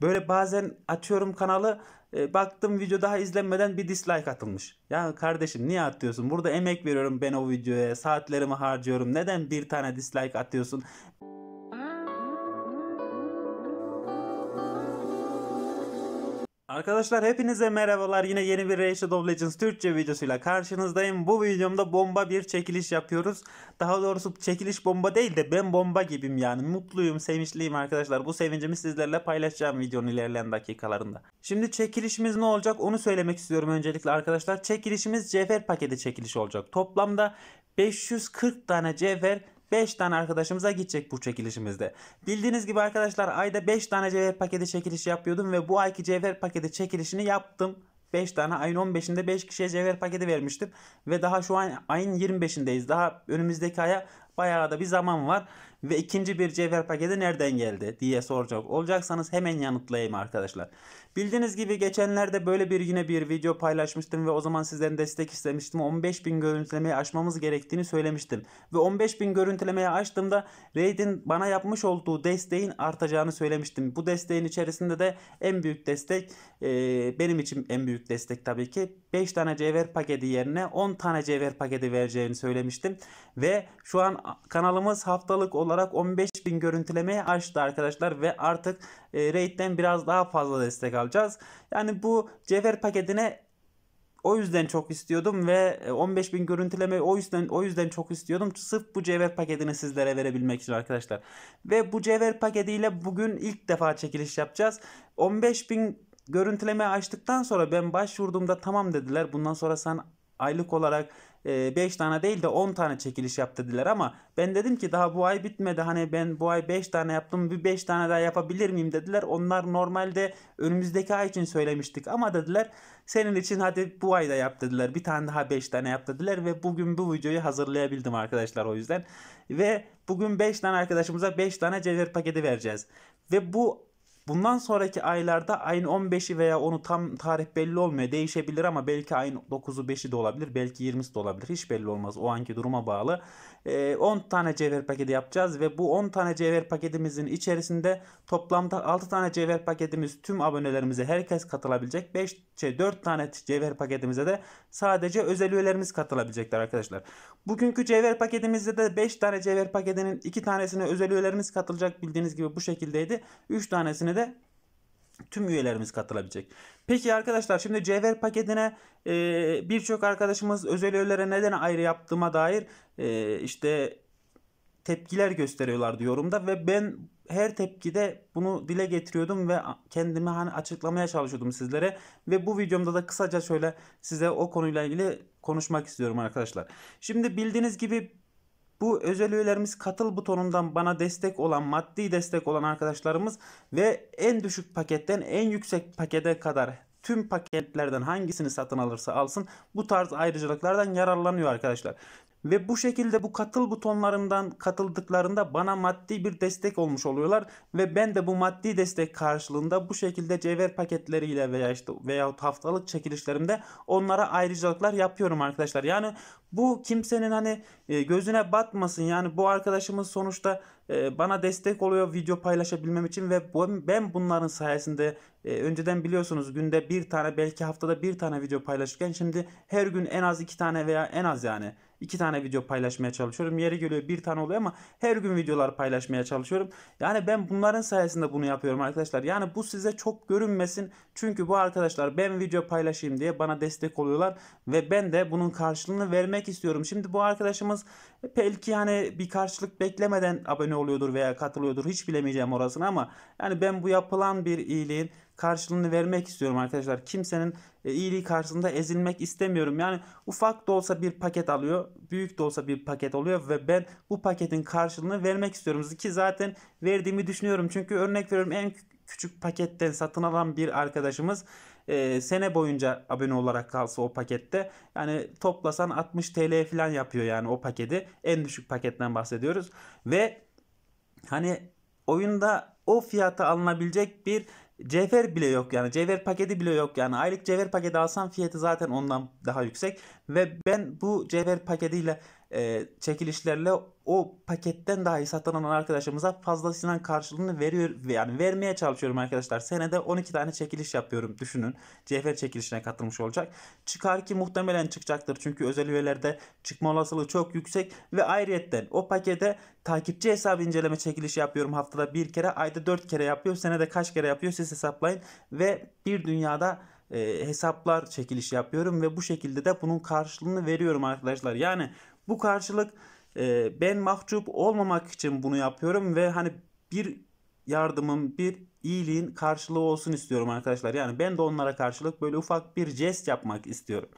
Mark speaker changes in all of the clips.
Speaker 1: Böyle bazen açıyorum kanalı e, baktım video daha izlenmeden bir dislike atılmış. Ya kardeşim niye atıyorsun? Burada emek veriyorum ben o videoya. Saatlerimi harcıyorum. Neden bir tane dislike atıyorsun? Arkadaşlar hepinize merhabalar. Yine yeni bir Raid of Legends Türkçe videosuyla karşınızdayım. Bu videomda bomba bir çekiliş yapıyoruz. Daha doğrusu çekiliş bomba değil de ben bomba gibiyim yani. Mutluyum, sevinçliyim arkadaşlar. Bu sevincimi sizlerle paylaşacağım videonun ilerleyen dakikalarında. Şimdi çekilişimiz ne olacak onu söylemek istiyorum öncelikle arkadaşlar. Çekilişimiz cevher paketi çekiliş olacak. Toplamda 540 tane cevher 5 tane arkadaşımıza gidecek bu çekilişimizde. Bildiğiniz gibi arkadaşlar ayda 5 tane cevher paketi çekilişi yapıyordum ve bu ayki cevher paketi çekilişini yaptım. 5 tane ayın 15'inde 5 kişiye cevher paketi vermiştim. Ve daha şu an ayın 25'indeyiz. Daha önümüzdeki aya bayağı da bir zaman var ve ikinci bir cevher paketi nereden geldi diye soracak olacaksanız hemen yanıtlayayım arkadaşlar. Bildiğiniz gibi geçenlerde böyle bir yine bir video paylaşmıştım ve o zaman sizden destek istemiştim. 15.000 görüntülemeyi aşmamız gerektiğini söylemiştim. Ve 15.000 görüntülemeyi açtığımda Raid'in bana yapmış olduğu desteğin artacağını söylemiştim. Bu desteğin içerisinde de en büyük destek e, benim için en büyük destek tabii ki 5 tane cevher paketi yerine 10 tane cevher paketi vereceğini söylemiştim. Ve şu an kanalımız haftalık olarak olarak 15.000 görüntülemeye aştı arkadaşlar ve artık e, RAID'den biraz daha fazla destek alacağız. Yani bu cevher paketine o yüzden çok istiyordum ve 15.000 e, görüntüleme o yüzden o yüzden çok istiyordum. Sırf bu cevher paketini sizlere verebilmek için arkadaşlar. Ve bu cevher paketiyle bugün ilk defa çekiliş yapacağız. 15.000 görüntüleme açtıktan sonra ben başvurduğumda tamam dediler. Bundan sonra sen aylık olarak 5 ee, tane değil de 10 tane çekiliş yap dediler ama ben dedim ki daha bu ay bitmedi hani ben bu ay 5 tane yaptım bir 5 tane daha yapabilir miyim dediler. Onlar normalde önümüzdeki ay için söylemiştik ama dediler senin için hadi bu ayda yap dediler bir tane daha 5 tane yap dediler ve bugün bu videoyu hazırlayabildim arkadaşlar o yüzden. Ve bugün 5 tane arkadaşımıza 5 tane cevher paketi vereceğiz. Ve bu Bundan sonraki aylarda ayın 15'i veya onu tam tarih belli olmuyor. Değişebilir ama belki ayın 9'u 5'i de olabilir. Belki 20'si de olabilir. Hiç belli olmaz. O anki duruma bağlı. 10 ee, tane cevher paketi yapacağız ve bu 10 tane cevher paketimizin içerisinde toplamda 6 tane cevher paketimiz tüm abonelerimize herkes katılabilecek. 5 4 şey, tane cevher paketimize de sadece özel üyelerimiz katılabilecekler arkadaşlar. Bugünkü cevher paketimizde de 5 tane cevher paketinin 2 tanesine özel üyelerimiz katılacak bildiğiniz gibi bu şekildeydi. 3 tanesini de tüm üyelerimiz katılabilecek. Peki arkadaşlar şimdi cevher paketine e, birçok arkadaşımız özel üyelere neden ayrı yaptığıma dair e, işte tepkiler gösteriyorlar yorumda ve ben her tepkide bunu dile getiriyordum ve kendimi hani açıklamaya çalışıyordum sizlere ve bu videomda da kısaca şöyle size o konuyla ilgili konuşmak istiyorum arkadaşlar. Şimdi bildiğiniz gibi bu özel üyelerimiz katıl butonundan bana destek olan, maddi destek olan arkadaşlarımız ve en düşük paketten en yüksek pakete kadar tüm paketlerden hangisini satın alırsa alsın bu tarz ayrıcalıklardan yararlanıyor arkadaşlar ve bu şekilde bu katıl butonlarından katıldıklarında bana maddi bir destek olmuş oluyorlar ve ben de bu maddi destek karşılığında bu şekilde cevher paketleriyle veya işte veyahut haftalık çekilişlerimde onlara ayrıcalıklar yapıyorum arkadaşlar. Yani bu kimsenin hani e, gözüne batmasın yani bu arkadaşımız sonuçta e, bana destek oluyor video paylaşabilmem için ve ben bunların sayesinde ee, önceden biliyorsunuz günde bir tane belki haftada bir tane video paylaşırken şimdi her gün en az iki tane veya en az yani iki tane video paylaşmaya çalışıyorum. Yeri geliyor bir tane oluyor ama her gün videolar paylaşmaya çalışıyorum. Yani ben bunların sayesinde bunu yapıyorum arkadaşlar. Yani bu size çok görünmesin. Çünkü bu arkadaşlar ben video paylaşayım diye bana destek oluyorlar. Ve ben de bunun karşılığını vermek istiyorum. Şimdi bu arkadaşımız belki hani bir karşılık beklemeden abone oluyordur veya katılıyordur. Hiç bilemeyeceğim orasını ama yani ben bu yapılan bir iyiliğin karşılığını vermek istiyorum arkadaşlar. Kimsenin e, iyiliği karşısında ezilmek istemiyorum. Yani ufak da olsa bir paket alıyor, büyük de olsa bir paket oluyor ve ben bu paketin karşılığını vermek istiyorum ki zaten verdiğimi düşünüyorum. Çünkü örnek veriyorum en küçük paketten satın alan bir arkadaşımız e, sene boyunca abone olarak kalsa o pakette yani toplasan 60 TL falan yapıyor yani o paketi. En düşük paketten bahsediyoruz ve hani oyunda o fiyata alınabilecek bir cevher bile yok yani cevher paketi bile yok yani aylık cevher paketi alsam fiyatı zaten ondan daha yüksek ve ben bu cevher paketiyle e, çekilişlerle o paketten dahi satın alan arkadaşımıza fazlasıyla karşılığını veriyor yani vermeye çalışıyorum arkadaşlar. Senede 12 tane çekiliş yapıyorum düşünün. CFR çekilişine katılmış olacak. Çıkar ki muhtemelen çıkacaktır. Çünkü özel üyelerde çıkma olasılığı çok yüksek ve ayrıyetten o pakete takipçi hesabı inceleme çekilişi yapıyorum haftada bir kere, ayda dört kere yapıyor. Senede kaç kere yapıyor siz hesaplayın ve bir dünyada e, hesaplar çekilişi yapıyorum ve bu şekilde de bunun karşılığını veriyorum arkadaşlar. Yani bu karşılık ee, ben mahcup olmamak için bunu yapıyorum ve hani bir yardımın bir iyiliğin karşılığı olsun istiyorum arkadaşlar. Yani ben de onlara karşılık böyle ufak bir jest yapmak istiyorum.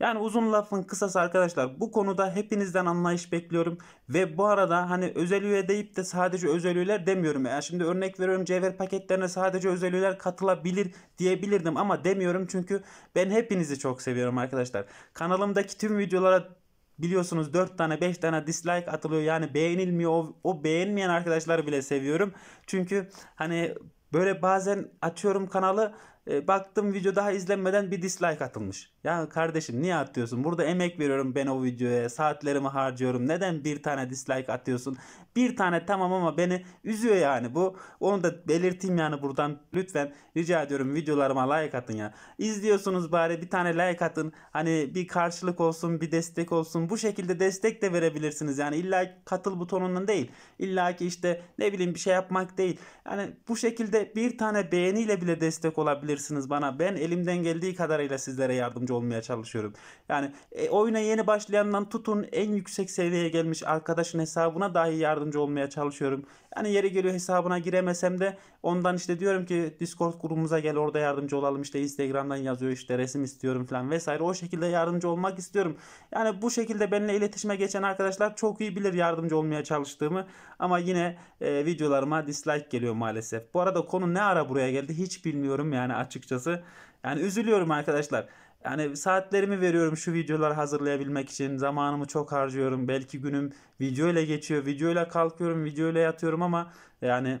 Speaker 1: Yani uzun lafın kısası arkadaşlar bu konuda hepinizden anlayış bekliyorum. Ve bu arada hani özel üye deyip de sadece özel üyeler demiyorum. Yani şimdi örnek veriyorum cevher paketlerine sadece özel üyeler katılabilir diyebilirdim ama demiyorum. Çünkü ben hepinizi çok seviyorum arkadaşlar. Kanalımdaki tüm videolara Biliyorsunuz 4 tane 5 tane dislike atılıyor. Yani beğenilmiyor. O, o beğenmeyen arkadaşlar bile seviyorum. Çünkü hani böyle bazen açıyorum kanalı e, baktım video daha izlenmeden bir dislike atılmış. Ya kardeşim niye atıyorsun? Burada emek veriyorum ben o videoya. Saatlerimi harcıyorum. Neden bir tane dislike atıyorsun? Bir tane tamam ama beni üzüyor yani bu. Onu da belirteyim yani buradan. Lütfen rica ediyorum videolarıma like atın ya. İzliyorsunuz bari bir tane like atın. Hani bir karşılık olsun bir destek olsun. Bu şekilde destek de verebilirsiniz. Yani illa katıl butonundan değil. İlla ki işte ne bileyim bir şey yapmak değil. Yani bu şekilde bir tane beğeniyle bile destek olabilir yazabilirsiniz bana. Ben elimden geldiği kadarıyla sizlere yardımcı olmaya çalışıyorum. Yani e, oyuna yeni başlayandan tutun en yüksek seviyeye gelmiş arkadaşın hesabına dahi yardımcı olmaya çalışıyorum. Yani yeri geliyor hesabına giremesem de ondan işte diyorum ki Discord grubumuza gel orada yardımcı olalım. İşte Instagram'dan yazıyor işte resim istiyorum falan vesaire. O şekilde yardımcı olmak istiyorum. Yani bu şekilde benimle iletişime geçen arkadaşlar çok iyi bilir yardımcı olmaya çalıştığımı. Ama yine e, videolarıma dislike geliyor maalesef. Bu arada konu ne ara buraya geldi hiç bilmiyorum yani açıkçası. Yani üzülüyorum arkadaşlar. Yani saatlerimi veriyorum şu videolar hazırlayabilmek için. Zamanımı çok harcıyorum. Belki günüm video ile geçiyor. Video ile kalkıyorum, video ile yatıyorum ama yani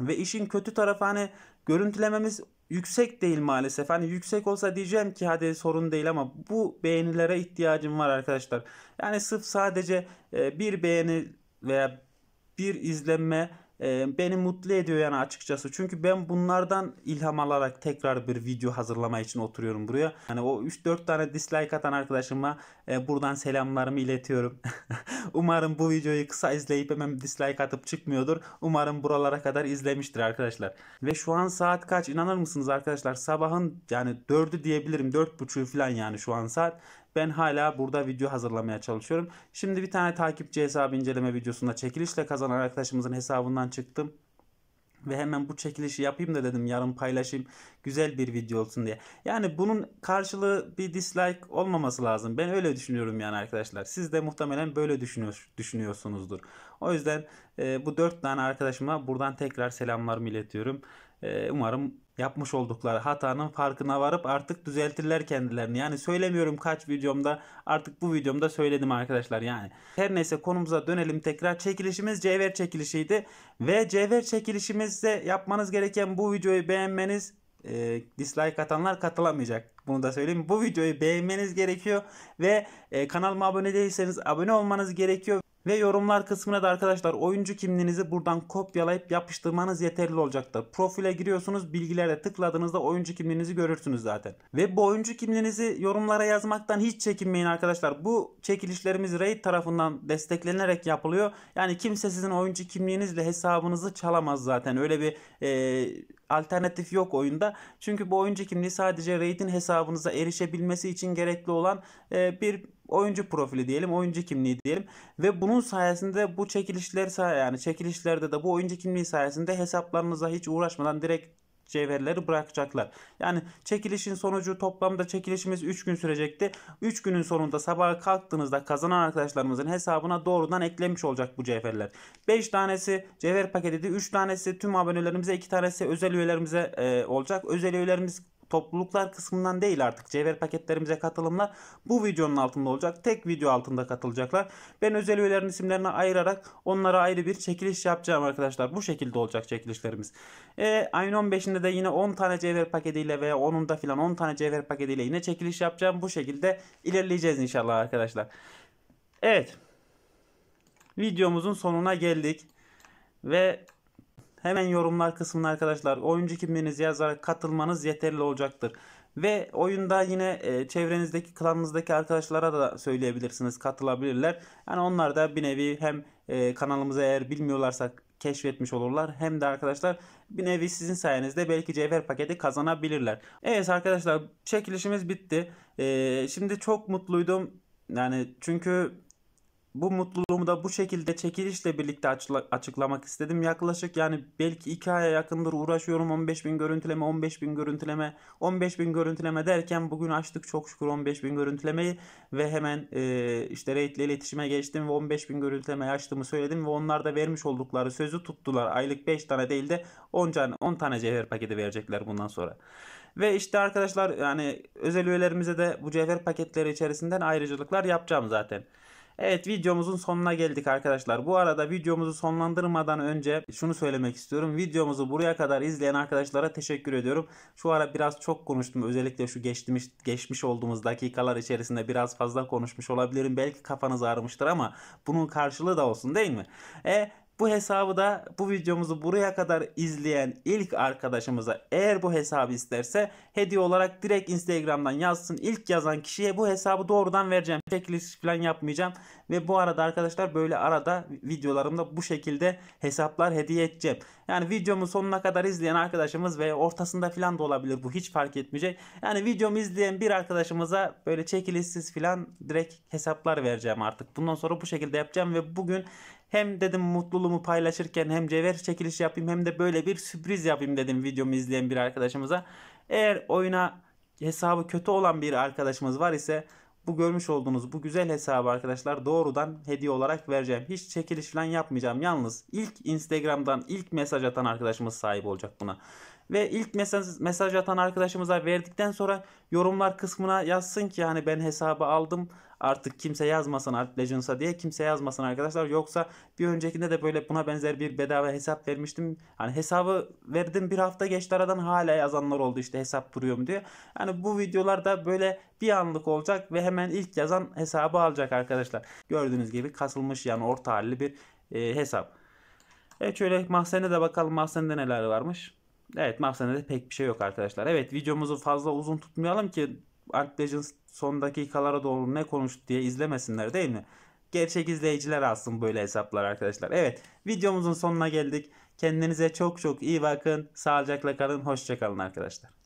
Speaker 1: ve işin kötü tarafı hani görüntülememiz yüksek değil maalesef. Hani yüksek olsa diyeceğim ki hadi sorun değil ama bu beğenilere ihtiyacım var arkadaşlar. Yani sırf sadece e, bir beğeni veya bir izlenme e, beni mutlu ediyor yani açıkçası. Çünkü ben bunlardan ilham alarak tekrar bir video hazırlama için oturuyorum buraya. Yani o 3-4 tane dislike atan arkadaşıma e, buradan selamlarımı iletiyorum. Umarım bu videoyu kısa izleyip hemen dislike atıp çıkmıyordur. Umarım buralara kadar izlemiştir arkadaşlar. Ve şu an saat kaç inanır mısınız arkadaşlar? Sabahın yani 4'ü diyebilirim. 4.30 falan yani şu an saat. Ben hala burada video hazırlamaya çalışıyorum. Şimdi bir tane takipçi hesabı inceleme videosunda çekilişle kazanan arkadaşımızın hesabından çıktım. Ve hemen bu çekilişi yapayım da dedim yarın paylaşayım güzel bir video olsun diye. Yani bunun karşılığı bir dislike olmaması lazım. Ben öyle düşünüyorum yani arkadaşlar. Siz de muhtemelen böyle düşünüyor, düşünüyorsunuzdur. O yüzden e, bu dört tane arkadaşıma buradan tekrar selamlarımı iletiyorum. E, umarım yapmış oldukları hatanın farkına varıp artık düzeltirler kendilerini. Yani söylemiyorum kaç videomda artık bu videomda söyledim arkadaşlar yani. Her neyse konumuza dönelim tekrar. Çekilişimiz cevher çekilişiydi ve cevher çekilişimizde yapmanız gereken bu videoyu beğenmeniz e, dislike atanlar katılamayacak. Bunu da söyleyeyim. Bu videoyu beğenmeniz gerekiyor ve e, kanalıma abone değilseniz abone olmanız gerekiyor. Ve yorumlar kısmına da arkadaşlar oyuncu kimliğinizi buradan kopyalayıp yapıştırmanız yeterli olacaktır. Profile giriyorsunuz bilgilere tıkladığınızda oyuncu kimliğinizi görürsünüz zaten. Ve bu oyuncu kimliğinizi yorumlara yazmaktan hiç çekinmeyin arkadaşlar. Bu çekilişlerimiz Raid tarafından desteklenerek yapılıyor. Yani kimse sizin oyuncu kimliğinizle hesabınızı çalamaz zaten. Öyle bir e, alternatif yok oyunda. Çünkü bu oyuncu kimliği sadece Raid'in hesabınıza erişebilmesi için gerekli olan e, bir oyuncu profili diyelim, oyuncu kimliği diyelim ve bunun sayesinde bu çekilişler say yani çekilişlerde de bu oyuncu kimliği sayesinde hesaplarınıza hiç uğraşmadan direkt cevherleri bırakacaklar. Yani çekilişin sonucu toplamda çekilişimiz 3 gün sürecekti. 3 günün sonunda sabah kalktığınızda kazanan arkadaşlarımızın hesabına doğrudan eklemiş olacak bu cevherler. 5 tanesi cevher paketiydi. 3 tanesi tüm abonelerimize, 2 tanesi özel üyelerimize e, olacak. Özel üyelerimiz topluluklar kısmından değil artık cevher paketlerimize katılımlar bu videonun altında olacak. Tek video altında katılacaklar. Ben özel üyelerin isimlerini ayırarak onlara ayrı bir çekiliş yapacağım arkadaşlar. Bu şekilde olacak çekilişlerimiz. E, ayın 15'inde de yine 10 tane cevher paketiyle veya 10'unda filan 10 tane cevher paketiyle yine çekiliş yapacağım. Bu şekilde ilerleyeceğiz inşallah arkadaşlar. Evet. Videomuzun sonuna geldik. Ve Hemen yorumlar kısmına arkadaşlar oyuncu kimliğinizi yazarak katılmanız yeterli olacaktır. Ve oyunda yine e, çevrenizdeki klanınızdaki arkadaşlara da söyleyebilirsiniz katılabilirler. Yani onlar da bir nevi hem e, kanalımızı eğer bilmiyorlarsa keşfetmiş olurlar. Hem de arkadaşlar bir nevi sizin sayenizde belki cevher paketi kazanabilirler. Evet arkadaşlar çekilişimiz bitti. E, şimdi çok mutluydum. Yani çünkü bu mutluluğumu da bu şekilde çekilişle birlikte açıklamak istedim. Yaklaşık yani belki 2 aya yakındır uğraşıyorum 15 bin görüntüleme 15 bin görüntüleme 15 bin görüntüleme derken bugün açtık çok şükür 15 bin görüntülemeyi ve hemen e, işte Raid iletişime geçtim ve 15 bin görüntüleme açtığımı söyledim ve onlar da vermiş oldukları sözü tuttular. Aylık 5 tane değil de 10 tane, 10 tane cevher paketi verecekler bundan sonra. Ve işte arkadaşlar yani özel üyelerimize de bu cevher paketleri içerisinden ayrıcalıklar yapacağım zaten. Evet videomuzun sonuna geldik arkadaşlar. Bu arada videomuzu sonlandırmadan önce şunu söylemek istiyorum. Videomuzu buraya kadar izleyen arkadaşlara teşekkür ediyorum. Şu ara biraz çok konuştum. Özellikle şu geçmiş, geçmiş olduğumuz dakikalar içerisinde biraz fazla konuşmuş olabilirim. Belki kafanız ağrımıştır ama bunun karşılığı da olsun değil mi? E bu hesabı da bu videomuzu buraya kadar izleyen ilk arkadaşımıza eğer bu hesabı isterse hediye olarak direkt Instagram'dan yazsın. İlk yazan kişiye bu hesabı doğrudan vereceğim. Çekiliş falan yapmayacağım. Ve bu arada arkadaşlar böyle arada videolarımda bu şekilde hesaplar hediye edeceğim. Yani videomu sonuna kadar izleyen arkadaşımız ve ortasında falan da olabilir bu hiç fark etmeyecek. Yani videomu izleyen bir arkadaşımıza böyle çekilişsiz falan direkt hesaplar vereceğim artık. Bundan sonra bu şekilde yapacağım ve bugün hem dedim mutluluğumu paylaşırken hem cevher çekilişi yapayım hem de böyle bir sürpriz yapayım dedim videomu izleyen bir arkadaşımıza. Eğer oyuna hesabı kötü olan bir arkadaşımız var ise bu görmüş olduğunuz bu güzel hesabı arkadaşlar doğrudan hediye olarak vereceğim. Hiç çekiliş falan yapmayacağım. Yalnız ilk Instagram'dan ilk mesaj atan arkadaşımız sahip olacak buna. Ve ilk mesaj, mesaj atan arkadaşımıza verdikten sonra yorumlar kısmına yazsın ki hani ben hesabı aldım artık kimse yazmasın Art Legends'a diye kimse yazmasın arkadaşlar. Yoksa bir öncekinde de böyle buna benzer bir bedava hesap vermiştim. Hani hesabı verdim bir hafta geçti aradan hala yazanlar oldu işte hesap duruyor mu diye. hani bu videolarda böyle bir anlık olacak ve hemen ilk yazan hesabı alacak arkadaşlar. Gördüğünüz gibi kasılmış yani orta halli bir e, hesap. Evet şöyle mahzene de bakalım mahzende neler varmış. Evet de pek bir şey yok arkadaşlar. Evet videomuzu fazla uzun tutmayalım ki Art Legends son dakikalara doğru ne konuştu diye izlemesinler değil mi? Gerçek izleyiciler alsın böyle hesaplar arkadaşlar. Evet videomuzun sonuna geldik. Kendinize çok çok iyi bakın. Sağlıcakla kalın. Hoşçakalın arkadaşlar.